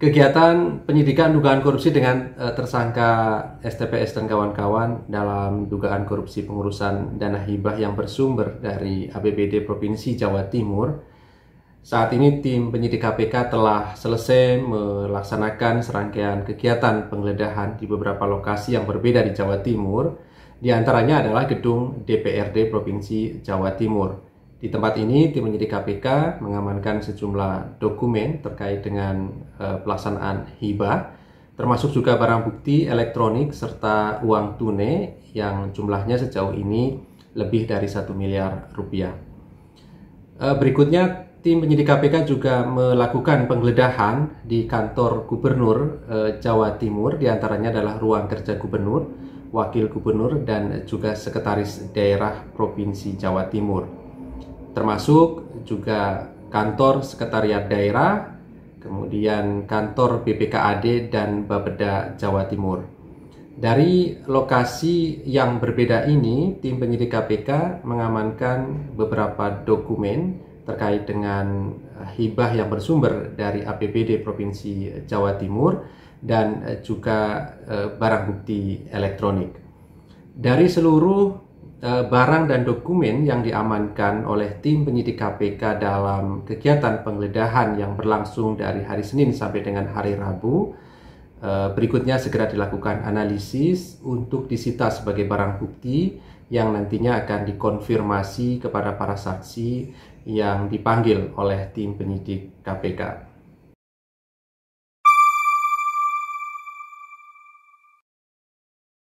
kegiatan penyidikan dugaan korupsi dengan uh, tersangka STPS dan kawan-kawan dalam dugaan korupsi pengurusan dana hibah yang bersumber dari APBD Provinsi Jawa Timur. Saat ini tim penyidik KPK telah selesai melaksanakan serangkaian kegiatan penggeledahan di beberapa lokasi yang berbeda di Jawa Timur, di antaranya adalah gedung DPRD Provinsi Jawa Timur. Di tempat ini, tim penyidik KPK mengamankan sejumlah dokumen terkait dengan uh, pelaksanaan hibah, termasuk juga barang bukti elektronik serta uang tunai yang jumlahnya sejauh ini lebih dari satu miliar rupiah. Eh, berikutnya, tim penyidik KPK juga melakukan penggeledahan di kantor Gubernur eh, Jawa Timur, diantaranya adalah ruang kerja Gubernur, Wakil Gubernur, dan juga Sekretaris Daerah Provinsi Jawa Timur termasuk juga kantor sekretariat daerah, kemudian kantor BPKAD dan Bapeda Jawa Timur. Dari lokasi yang berbeda ini, tim penyidik KPK mengamankan beberapa dokumen terkait dengan eh, hibah yang bersumber dari APBD Provinsi Jawa Timur dan eh, juga eh, barang bukti elektronik. Dari seluruh Eh, barang dan dokumen yang diamankan oleh tim penyidik KPK dalam kegiatan penggeledahan yang berlangsung dari hari Senin sampai dengan hari Rabu. Eh, berikutnya segera dilakukan analisis untuk disita sebagai barang bukti yang nantinya akan dikonfirmasi kepada para saksi yang dipanggil oleh tim penyidik KPK.